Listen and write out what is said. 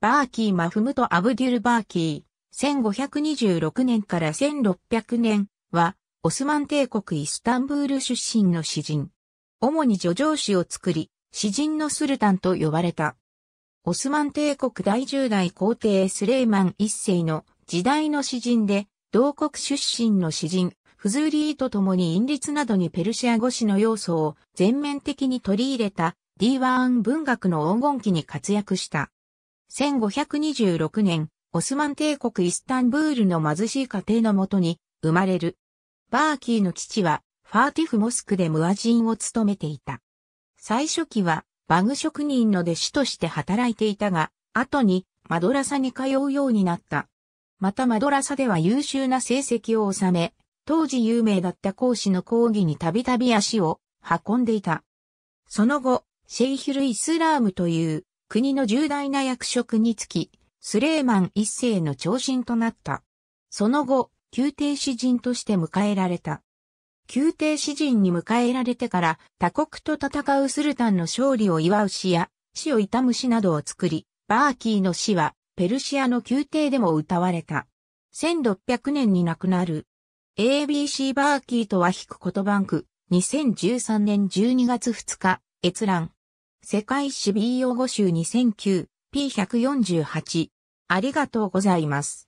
バーキー・マフムト・アブデュル・バーキー、1526年から1600年は、オスマン帝国イスタンブール出身の詩人。主に叙情詩を作り、詩人のスルタンと呼ばれた。オスマン帝国第10代皇帝スレイマン一世の時代の詩人で、同国出身の詩人、フズーリーと共に陰律などにペルシア語詩の要素を全面的に取り入れた D1 文学の黄金期に活躍した。1526年、オスマン帝国イスタンブールの貧しい家庭のもとに生まれる。バーキーの父は、ファーティフモスクでムアジンを務めていた。最初期は、バグ職人の弟子として働いていたが、後にマドラサに通うようになった。またマドラサでは優秀な成績を収め、当時有名だった講師の講義にたびたび足を運んでいた。その後、シェイヒル・イスラームという国の重大な役職につき、スレーマン一世の長身となった。その後、宮廷詩人として迎えられた。宮廷詩人に迎えられてから他国と戦うスルタンの勝利を祝う詩や、死を悼む詩などを作り、バーキーの詩はペルシアの宮廷でも歌われた。1600年に亡くなる。ABC バーキーとは引く言葉ク、2013年12月2日、閲覧。世界史 B 用語集 2009P148。ありがとうございます。